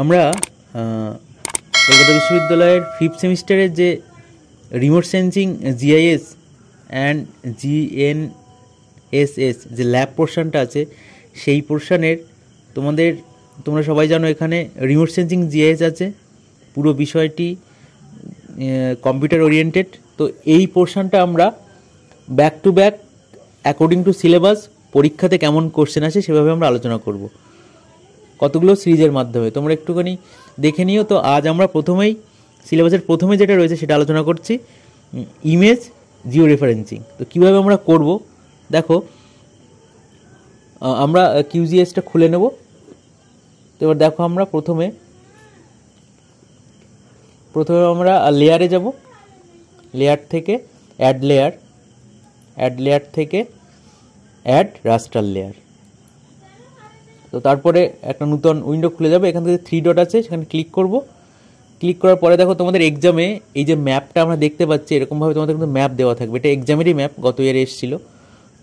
আমরা কলকাতা বিশ্ববিদ্যালয়ের ফিফথ সেমিস্টারের যে remote sensing GIS and GNSS যে ল্যাব পোর্শনটা আছে সেই পোর্শনের তোমাদের তোমরা সবাই জানো এখানে রিমোট সেন্সিং জিআইএস আছে পুরো বিষয়টি কম্পিউটার ওরিয়েন্টেড তো এই পোর্শনটা আমরা back to back according to syllabus পরীক্ষাতে কেমন কোশ্চেন আছে সেভাবে আমরা আলোচনা করব কতগুলো সিরিজের মাধ্যমে তোমরা একটুখানি দেখে নিও তো আজ আমরা প্রথমেই সিলেবাসের প্রথমে যেটা রয়েছে সেটা আলোচনা করছি ইমেজ জিও রেফারেন্সিং তো কীভাবে আমরা করব দেখো আমরা কিউজিএসটা খুলে নেব তো এবার দেখো আমরা প্রথমে প্রথমে আমরা লেয়ারে যাব লেয়ার থেকে অ্যাড লেয়ার অ্যাড লেয়ার থেকে অ্যাড রাস্টার লেয়ার তো তারপরে একটা নতুন উইন্ডো খুলে যাবে এখান থেকে থ্রি ডট আছে সেখানে ক্লিক করব ক্লিক করার পরে দেখো তোমাদের এক্সামে এই যে ম্যাপটা আমরা দেখতে পাচ্ছি এরকমভাবে তোমাদের কিন্তু ম্যাপ দেওয়া থাকবে এটা এক্সামেরই ম্যাপ গত ইয়ারে এসেছিলো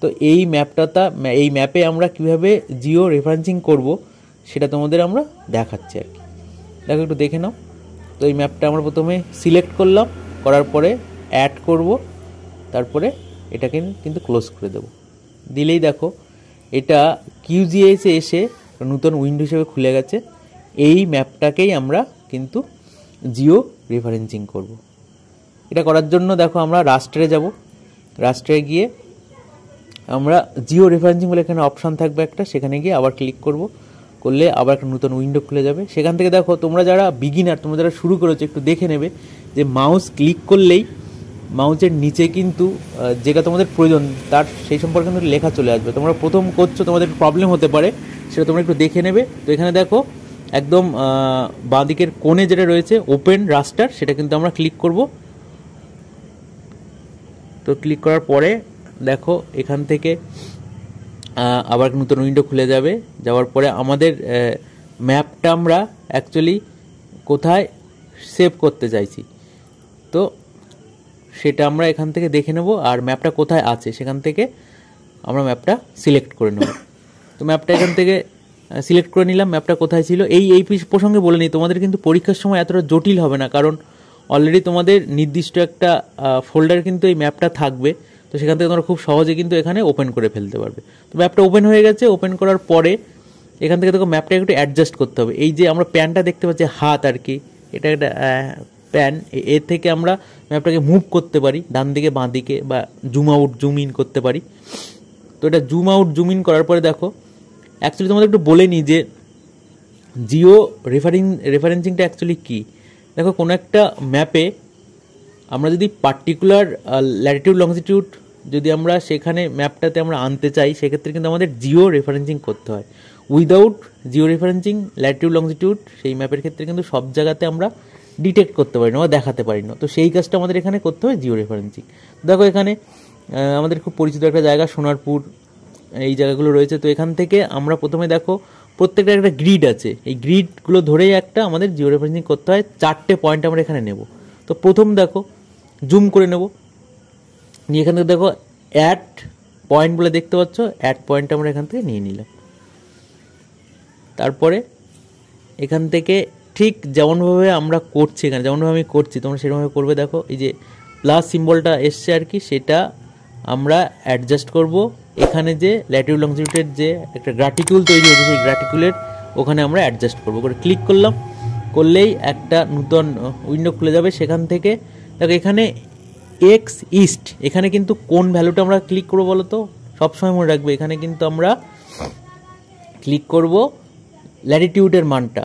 তো এই ম্যাপটাটা এই ম্যাপে আমরা কিভাবে জিও রেফারেন্সিং করব সেটা তোমাদের আমরা দেখাচ্ছি আর কি দেখো একটু দেখে নাও তো এই ম্যাপটা আমরা প্রথমে সিলেক্ট করলাম করার পরে অ্যাড করব তারপরে এটাকে কিন্তু ক্লোজ করে দেব দিলেই দেখো এটা কিউজিএসে এসে নূতন উইন্ডো হিসেবে খুলে গেছে এই ম্যাপটাকেই আমরা কিন্তু জিও রেফারেন্সিং করব। এটা করার জন্য দেখো আমরা রাষ্ট্রে যাব রাষ্ট্রে গিয়ে আমরা জিও রেফারেন্সিং বলে এখানে অপশান থাকবে একটা সেখানে গিয়ে আবার ক্লিক করব করলে আবার একটা নতুন উইন্ডো খুলে যাবে সেখান থেকে দেখো তোমরা যারা বিগিনার তোমরা যারা শুরু করেছো একটু দেখে নেবে যে মাউস ক্লিক করলেই মাউসের নিচে কিন্তু যেটা তোমাদের প্রয়োজন তার সেই সম্পর্কে কিন্তু লেখা চলে আসবে তোমরা প্রথম করছো তোমাদের প্রবলেম হতে পারে সেটা তোমরা একটু দেখে নেবে তো এখানে দেখো একদম বাঁদিকের কোণে যেটা রয়েছে ওপেন রাস্টার সেটা কিন্তু আমরা ক্লিক করব তো ক্লিক করার পরে দেখো এখান থেকে আবার নতুন উইন্ডো খুলে যাবে যাওয়ার পরে আমাদের ম্যাপটা আমরা অ্যাকচুয়ালি কোথায় সেভ করতে চাইছি তো সেটা আমরা এখান থেকে দেখে নেব আর ম্যাপটা কোথায় আছে সেখান থেকে আমরা ম্যাপটা সিলেক্ট করে নেব তো ম্যাপটা এখান থেকে সিলেক্ট করে নিলাম ম্যাপটা কোথায় ছিল এই এই প্রসঙ্গে বলে নিই তোমাদের কিন্তু পরীক্ষার সময় এতটা জটিল হবে না কারণ অলরেডি তোমাদের নির্দিষ্ট একটা ফোল্ডার কিন্তু এই ম্যাপটা থাকবে তো সেখান থেকে তোমরা খুব সহজে কিন্তু এখানে ওপেন করে ফেলতে পারবে তো ম্যাপটা ওপেন হয়ে গেছে ওপেন করার পরে এখান থেকে তোকে ম্যাপটা একটু অ্যাডজাস্ট করতে হবে এই যে আমরা প্যানটা দেখতে পাচ্ছি হাত আর কি এটা একটা প্যান এর থেকে আমরা ম্যাপটাকে মুভ করতে পারি ডান দিকে বাঁ দিকে বা জুম আউট জুম ইন করতে পারি তো এটা জুম আউট জুম ইন করার পরে দেখো অ্যাকচুয়ালি তোমাদের একটু বলে নিই যে জিও রেফারিং রেফারেন্সিংটা অ্যাকচুয়ালি কী দেখো কোনো একটা ম্যাপে আমরা যদি পার্টিকুলার ল্যাটিটিউড লংজিটিউড যদি আমরা সেখানে ম্যাপটাতে আমরা আনতে চাই সেক্ষেত্রে কিন্তু আমাদের জিও রেফারেন্সিং করতে হয় without geo referencing latitude longitude সেই ম্যাপের ক্ষেত্রে কিন্তু সব জায়গাতে আমরা ডিটেক্ট করতে পারি না বা দেখাতে পারি না তো সেই কাজটা আমাদের এখানে করতে হয় জিও রেফারেন্সিং দেখো এখানে আমাদের খুব পরিচিত একটা জায়গা সোনারপুর এই জায়গাগুলো রয়েছে তো এখান থেকে আমরা প্রথমে দেখো প্রত্যেকটা একটা গ্রিড আছে এই গ্রিডগুলো ধরেই একটা আমাদের জিও রেফারেন্সিং করতে হয় চারটে পয়েন্ট আমরা এখানে নেব তো প্রথম দেখো জুম করে নেব নিয়ে এখান থেকে দেখো অ্যাট পয়েন্ট বলে দেখতে পাচ্ছ অ্যাট পয়েন্ট আমরা এখান থেকে নিয়ে নিলাম তারপরে এখান থেকে ঠিক যেমনভাবে আমরা করছি এখানে যেমনভাবে আমি করছি তোমরা সেরকমভাবে করবে দেখো এই যে প্লাস সিম্বলটা এসছে আর কি সেটা আমরা অ্যাডজাস্ট করব এখানে যে ল্যাটিউড লংজিটিউডের যে একটা গ্রাটিকুল তৈরি হয়েছে সেই গ্রাটিকুলের ওখানে আমরা অ্যাডজাস্ট করবো করে ক্লিক করলাম করলেই একটা নূতন উইন্ডো খুলে যাবে সেখান থেকে দেখো এখানে এক্স ইস্ট এখানে কিন্তু কোন ভ্যালুটা আমরা ক্লিক করবো বলো তো সবসময় মনে রাখবে এখানে কিন্তু আমরা ক্লিক করব ল্যাটিটিউডের মানটা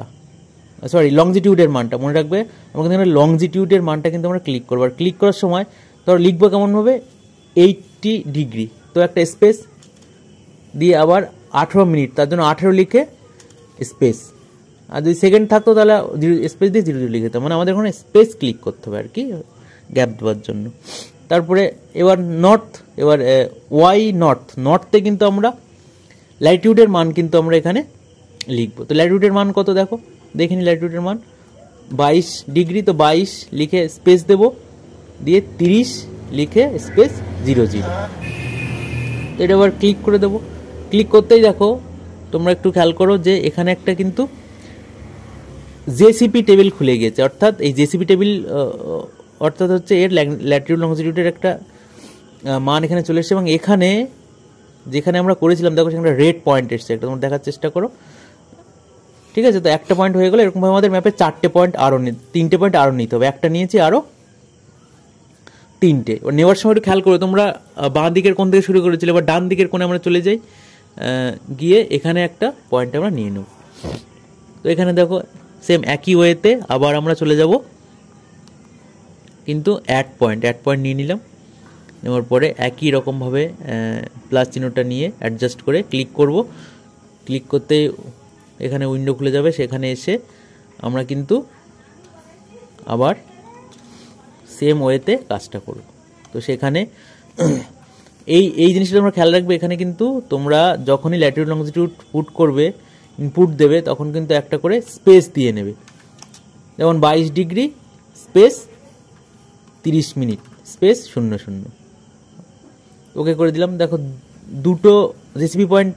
সরি লংজিটিউডের মানটা মনে রাখবে আমরা কিন্তু লংজিটিউডের মানটা কিন্তু আমরা ক্লিক করবো আর ক্লিক করার সময় ধরো লিখবো কেমনভাবে এইটটি ডিগ্রি তো একটা স্পেস দিয়ে আবার আঠেরো মিনিট তার জন্য আঠেরো লিখে স্পেস আর যদি সেকেন্ড থাকতো তাহলে স্পেস দিয়ে জিরো জিরো লিখে মানে আমাদের ওখানে স্পেস ক্লিক করতে হবে আর কি গ্যাপ দেওয়ার জন্য তারপরে এবার নর্থ এবার ওয়াই নর্থ নর্থে কিন্তু আমরা ল্যাটিউডের মান কিন্তু আমরা এখানে লিখবো তো ল্যাটিউডের মান কত দেখো দেখিনি নিই ল্যাটিউডের মান বাইশ ডিগ্রি তো বাইশ লিখে স্পেস দেব দিয়ে তিরিশ লিখে স্পেস জিরো জিরো এটা এবার ক্লিক করে দেবো ক্লিক করতেই দেখো তোমরা একটু খেয়াল করো যে এখানে একটা কিন্তু জেসিপি টেবিল খুলে গিয়েছে অর্থাৎ এই জেসিপি টেবিল অর্থাৎ হচ্ছে এর ল্যাটিউড লংজিটিউডের একটা মান এখানে চলে এসেছে এবং এখানে যেখানে আমরা করেছিলাম দেখো সেখানে রেড পয়েন্ট এসছে একটা তোমরা দেখার চেষ্টা করো ঠিক আছে তো একটা পয়েন্ট হয়ে গেলে এরকমভাবে আমাদের ম্যাপে চারটে পয়েন্ট আরও তিনটে পয়েন্ট আরও নিতে হবে একটা নিয়েছি আরও তিনটে নেওয়ার সময় একটু খেয়াল করো তোমরা বাঁ দিকের কোন থেকে শুরু করেছিলে বা ডান দিকের কোণে আমরা চলে যাই গিয়ে এখানে একটা পয়েন্ট আমরা নিয়ে নেব তো এখানে দেখো সেম একই ওয়েতে আবার আমরা চলে যাব কিন্তু অ্যাট পয়েন্ট অ্যাট পয়েন্ট নিয়ে নিলাম নেওয়ার পরে একই রকমভাবে প্লাস চিহ্নটা নিয়ে অ্যাডজাস্ট করে ক্লিক করব ক্লিক করতে এখানে উইন্ডো খুলে যাবে সেখানে এসে আমরা কিন্তু আবার সেম ওয়েতে কাজটা করবো তো সেখানে এই এই জিনিসটা তোমরা খেয়াল রাখবে এখানে কিন্তু তোমরা যখনই ল্যাটিউড লংজিটিউড পুট করবে ইনপুট দেবে তখন কিন্তু একটা করে স্পেস দিয়ে নেবে যেমন বাইশ ডিগ্রি স্পেস তিরিশ মিনিট স্পেস শূন্য শূন্য ওকে করে দিলাম দেখো দুটো রেসিপি পয়েন্ট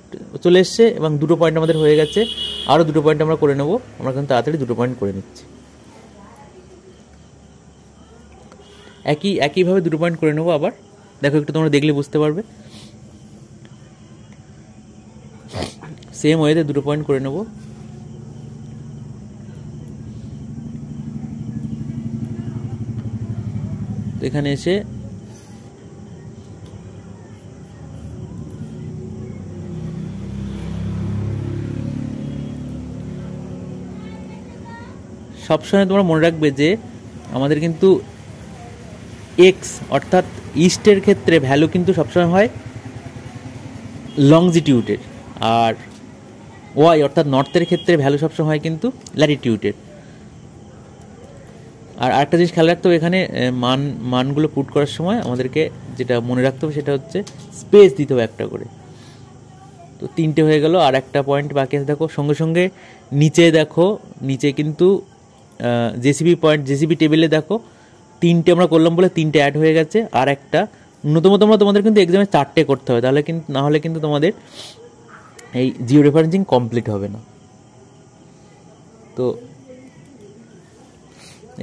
চলে এসছে এবং দুটো পয়েন্ট আমাদের হয়ে গেছে আরও দুটো পয়েন্ট আমরা করে নেবো আমরা কিন্তু তাড়াতাড়ি দুটো পয়েন্ট করে নিচ্ছি একই একইভাবে দুটো পয়েন্ট করে নেবো আবার দেখো একটু তোমরা দেখলে বুঝতে পারবে সেম ওয়েতে দুটো পয়েন্ট করে নেবো এখানে এসে সবসময় তোমরা মনে রাখবে যে আমাদের কিন্তু এক্স অর্থাৎ ইস্টের ক্ষেত্রে ভ্যালু কিন্তু সবসময় হয় লংজিটিউডের আর ওয়াই অর্থাৎ নর্থের ক্ষেত্রে ভ্যালু সবসময় হয় কিন্তু ল্যাটিটিউডের আর আরেকটা জিনিস খেয়াল রাখতে হবে এখানে মান মানগুলো পুট করার সময় আমাদেরকে যেটা মনে রাখতে হবে সেটা হচ্ছে স্পেস দিতে হবে একটা করে তো তিনটে হয়ে গেল আর একটা পয়েন্ট বাকি আছে দেখো সঙ্গে সঙ্গে নিচে দেখো নিচে কিন্তু জেসিবি পয়েন্ট জেসিবি টেবিলে দেখো তিনটে আমরা করলাম বলে তিনটে অ্যাড হয়ে গেছে আর একটা ন্যূনতম তোমরা তোমাদের কিন্তু এক্সামে চারটে করতে হবে তাহলে কিন্তু নাহলে কিন্তু তোমাদের এই জিও রেফারেন্সিং কমপ্লিট হবে না তো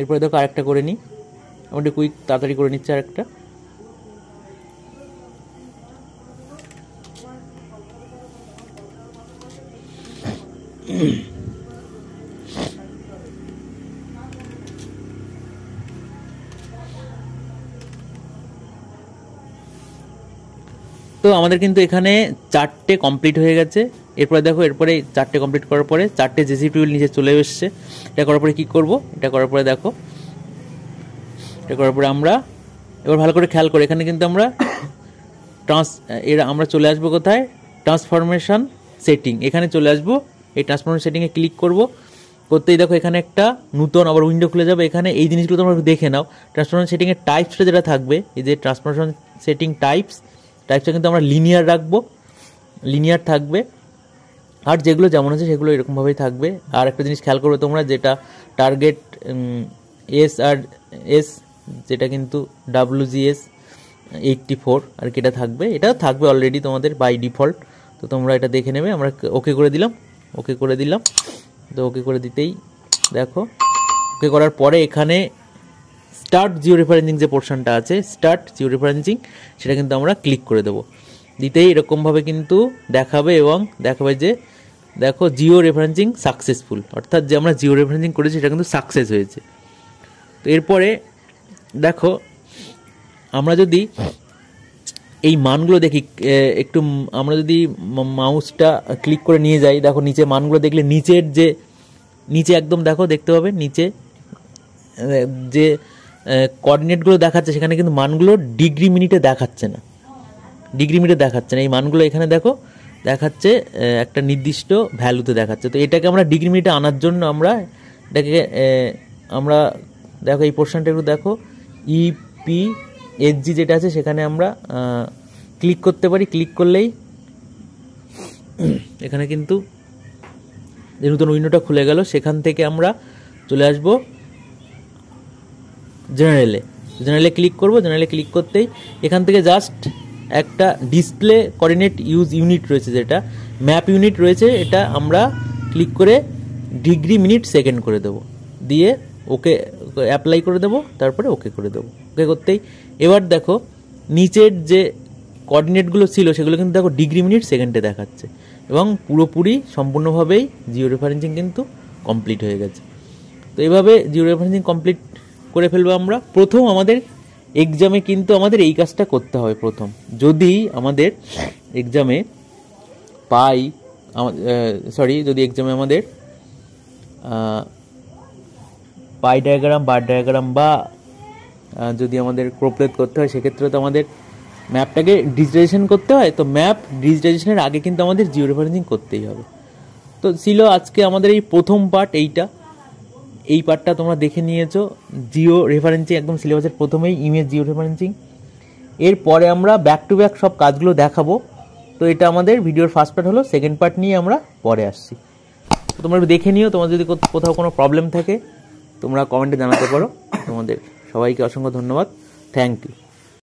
এরপরে দেখো আরেকটা করে নিই আমাকে কুইক তাড়াতাড়ি করে নিচ্ছে আরেকটা mm তো আমাদের কিন্তু এখানে চারটে কমপ্লিট হয়ে গেছে এরপরে দেখো এরপরে চারটে কমপ্লিট করার পরে চারটে জেসি টিউল নিচে চলে এসছে এটা করার পরে কী করব এটা করার পরে দেখো এটা করার পরে আমরা এবার ভালো করে খেয়াল করি এখানে কিন্তু আমরা ট্রান্স এরা আমরা চলে আসবো কোথায় ট্রান্সফরমেশান সেটিং এখানে চলে আসবো এই ট্রান্সফরমেশন সেটিংয়ে ক্লিক করব করতেই দেখো এখানে একটা নতুন আবার উইন্ডো খুলে যাবে এখানে এই জিনিসগুলো তোমরা দেখে নাও ট্রান্সফরমেশন সেটিংয়ের টাইপসটা যেটা থাকবে এই যে ট্রান্সফরমেশন সেটিং টাইপস টাইপটা কিন্তু আমরা লিনিয়ার রাখবো লিনিয়ার থাকবে আর যেগুলো যেমন আছে সেগুলো এরকমভাবেই থাকবে আর একটা জিনিস খেয়াল করবে তোমরা যেটা টার্গেট এস আর এস যেটা কিন্তু জি এস এইটটি ফোর আর কি এটা থাকবে এটা থাকবে অলরেডি তোমাদের বাই ডিফল্ট তো তোমরা এটা দেখে নেবে আমরা ওকে করে দিলাম ওকে করে দিলাম তো ওকে করে দিতেই দেখো ওকে করার পরে এখানে স্টার্ট জিও রেফারেন্সিং যে পোর্শনটা আছে স্টার্ট জিও রেফারেন্সিং সেটা কিন্তু আমরা ক্লিক করে দেবো দিতেই এরকমভাবে কিন্তু দেখাবে এবং দেখাবে যে দেখো জিও রেফারেন্সিং সাকসেসফুল অর্থাৎ যে আমরা জিও রেফারেন্সিং করেছি সেটা কিন্তু সাকসেস হয়েছে তো এরপরে দেখো আমরা যদি এই মানগুলো দেখি একটু আমরা যদি মাউসটা ক্লিক করে নিয়ে যাই দেখো নিচে মানগুলো দেখলে নিচের যে নিচে একদম দেখো দেখতে পাবে নিচে যে কোঅর্ডিনেটগুলো দেখাচ্ছে সেখানে কিন্তু মানগুলো ডিগ্রি মিনিটে দেখাচ্ছে না ডিগ্রি মিনিটে দেখাচ্ছে না এই মানগুলো এখানে দেখো দেখাচ্ছে একটা নির্দিষ্ট ভ্যালুতে দেখাচ্ছে তো এটাকে আমরা ডিগ্রি মিনিটে আনার জন্য আমরা এটাকে আমরা দেখো এই পোর্শনটা একটু দেখো ইপি e এসজি যেটা আছে সেখানে আমরা ক্লিক করতে পারি ক্লিক করলেই এখানে কিন্তু যে নতুন উইন্ডোটা খুলে গেল সেখান থেকে আমরা চলে আসবো জেনারেলে জেনারেলে ক্লিক করবো জেনারেলে ক্লিক করতেই এখান থেকে জাস্ট একটা ডিসপ্লে কোঅর্ডিনেট ইউজ ইউনিট রয়েছে যেটা ম্যাপ ইউনিট রয়েছে এটা আমরা ক্লিক করে ডিগ্রি মিনিট সেকেন্ড করে দেব দিয়ে ওকে অ্যাপ্লাই করে দেব তারপরে ওকে করে দেব ওকে করতেই এবার দেখো নিচের যে কোঅর্ডিনেটগুলো ছিল সেগুলো কিন্তু দেখো ডিগ্রি মিনিট সেকেন্ডে দেখাচ্ছে এবং পুরোপুরি সম্পূর্ণভাবেই জিও রেফারেন্সিং কিন্তু কমপ্লিট হয়ে গেছে তো এইভাবে জিও রেফারেন্সিং কমপ্লিট করে ফেলবো আমরা প্রথম আমাদের এক্সামে কিন্তু আমাদের এই কাজটা করতে হবে প্রথম যদি আমাদের এক্সামে পাই সরি যদি এক্সামে আমাদের পাই ডায়াগ্রাম বার ডায়াগ্রাম বা যদি আমাদের ক্রোপলেট করতে হয় সেক্ষেত্রে তো আমাদের ম্যাপটাকে ডিজিটাইজেশন করতে হয় তো ম্যাপ ডিজিটাইজেশনের আগে কিন্তু আমাদের জিও রেফারেন্সিং করতেই হবে তো ছিল আজকে আমাদের এই প্রথম পার্ট এইটা এই পার্টটা তোমরা দেখে নিয়েছো জিও রেফারেন্সিং একদম সিলেবাসের প্রথমেই ইমেজ জিও রেফারেন্সিং এরপরে আমরা ব্যাক টু ব্যাক সব কাজগুলো দেখাবো তো এটা আমাদের ভিডিওর ফার্স্ট পার্ট হলো সেকেন্ড পার্ট নিয়ে আমরা পরে আসছি তোমরা দেখে নিও তোমার যদি কোথাও কোনো প্রবলেম থাকে তোমরা কমেন্টে জানাতে পারো তোমাদের সবাইকে অসংখ্য ধন্যবাদ থ্যাংক ইউ